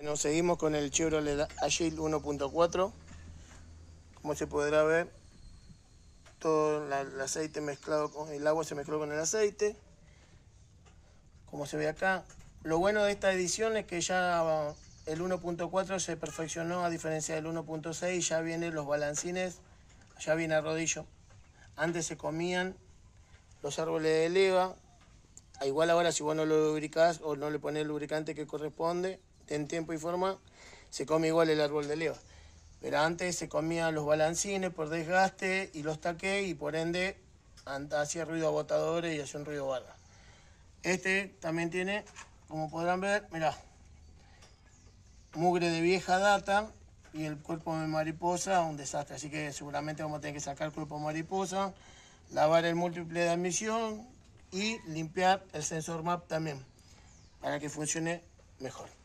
Nos seguimos con el Chevrolet Agile 1.4. Como se podrá ver, todo el aceite mezclado con el agua se mezcló con el aceite. Como se ve acá. Lo bueno de esta edición es que ya el 1.4 se perfeccionó a diferencia del 1.6 ya vienen los balancines, ya viene a rodillo. Antes se comían los árboles de leva. Igual ahora si vos no lo lubricás o no le pones el lubricante que corresponde, en tiempo y forma se come igual el árbol de leva. Pero antes se comían los balancines por desgaste y los taqué y por ende hacía ruido botadores y hacía un ruido barra. Este también tiene, como podrán ver, mira, mugre de vieja data y el cuerpo de mariposa, un desastre. Así que seguramente vamos a tener que sacar el cuerpo de mariposa, lavar el múltiple de admisión y limpiar el sensor map también para que funcione mejor.